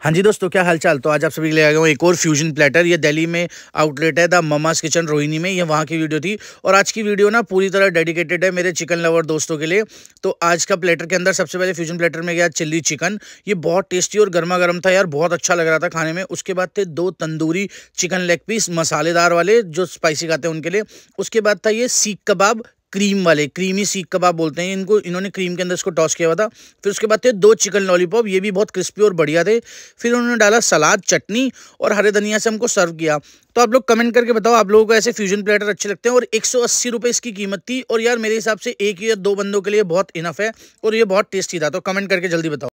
हाँ जी दोस्तों क्या हालचाल तो आज आप सभी के लिए आ गए एक और फ्यूजन प्लेटर ये दिल्ली में आउटलेट है द ममास किचन रोहिणी में ये वहाँ की वीडियो थी और आज की वीडियो ना पूरी तरह डेडिकेटेड है मेरे चिकन लवर दोस्तों के लिए तो आज का प्लेटर के अंदर सबसे पहले फ्यूजन प्लेटर में गया चिल्ली चिकन ये बहुत टेस्टी और गर्मा गर्म था यार बहुत अच्छा लग रहा था खाने में उसके बाद थे दो तंदूरी चिकन लेग पीस मसालेदार वाले जो स्पाइसी खाते हैं उनके लिए उसके बाद था ये सीख कबाब क्रीम वाले क्रीमी सीख कबाब बोलते हैं इनको इन्होंने क्रीम के अंदर इसको टॉस किया हुआ था फिर उसके बाद थे दो चिकन लॉलीपॉप ये भी बहुत क्रिस्पी और बढ़िया थे फिर उन्होंने डाला सलाद चटनी और हरे धनिया से हमको सर्व किया तो आप लोग कमेंट करके बताओ आप लोगों को ऐसे फ्यूजन प्लेटर अच्छे लगते हैं और एक सौ इसकी कीमत थी और यार मेरे हिसाब से एक या दो बंदों के लिए बहुत इनफ है और ये बहुत टेस्टी था तो कमेंट करके जल्दी बताओ